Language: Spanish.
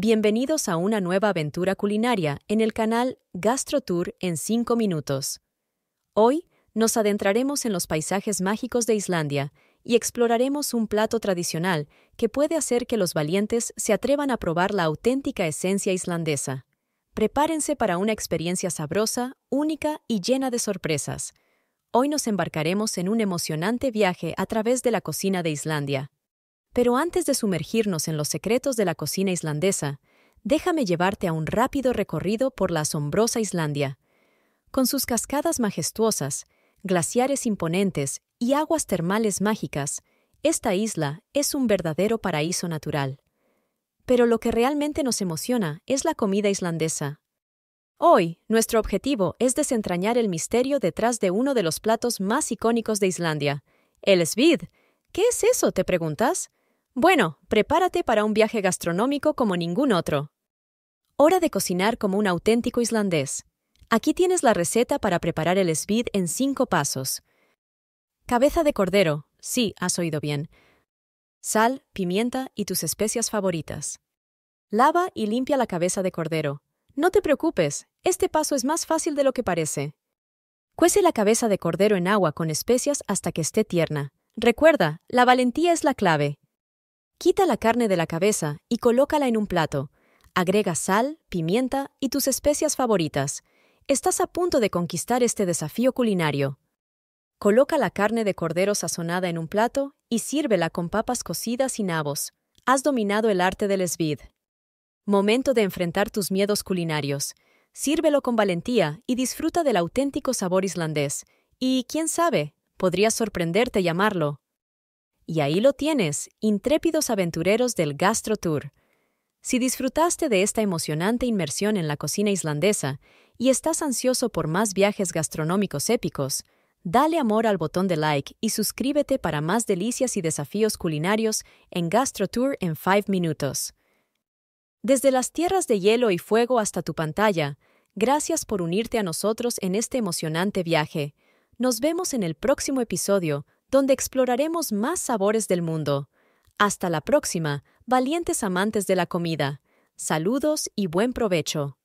Bienvenidos a una nueva aventura culinaria en el canal Gastro Tour en 5 minutos. Hoy nos adentraremos en los paisajes mágicos de Islandia y exploraremos un plato tradicional que puede hacer que los valientes se atrevan a probar la auténtica esencia islandesa. Prepárense para una experiencia sabrosa, única y llena de sorpresas. Hoy nos embarcaremos en un emocionante viaje a través de la cocina de Islandia pero antes de sumergirnos en los secretos de la cocina islandesa, déjame llevarte a un rápido recorrido por la asombrosa Islandia. Con sus cascadas majestuosas, glaciares imponentes y aguas termales mágicas, esta isla es un verdadero paraíso natural. Pero lo que realmente nos emociona es la comida islandesa. Hoy, nuestro objetivo es desentrañar el misterio detrás de uno de los platos más icónicos de Islandia, el svid. ¿Qué es eso? te preguntas. Bueno, prepárate para un viaje gastronómico como ningún otro. Hora de cocinar como un auténtico islandés. Aquí tienes la receta para preparar el svid en cinco pasos. Cabeza de cordero, sí, has oído bien. Sal, pimienta y tus especias favoritas. Lava y limpia la cabeza de cordero. No te preocupes, este paso es más fácil de lo que parece. Cuece la cabeza de cordero en agua con especias hasta que esté tierna. Recuerda, la valentía es la clave. Quita la carne de la cabeza y colócala en un plato. Agrega sal, pimienta y tus especias favoritas. Estás a punto de conquistar este desafío culinario. Coloca la carne de cordero sazonada en un plato y sírvela con papas cocidas y nabos. Has dominado el arte del esvid. Momento de enfrentar tus miedos culinarios. Sírvelo con valentía y disfruta del auténtico sabor islandés. Y quién sabe, podrías sorprenderte llamarlo y ahí lo tienes, intrépidos aventureros del Gastro Tour. Si disfrutaste de esta emocionante inmersión en la cocina islandesa y estás ansioso por más viajes gastronómicos épicos, dale amor al botón de like y suscríbete para más delicias y desafíos culinarios en gastro tour en 5 minutos. Desde las tierras de hielo y fuego hasta tu pantalla, gracias por unirte a nosotros en este emocionante viaje. Nos vemos en el próximo episodio donde exploraremos más sabores del mundo. Hasta la próxima, valientes amantes de la comida. Saludos y buen provecho.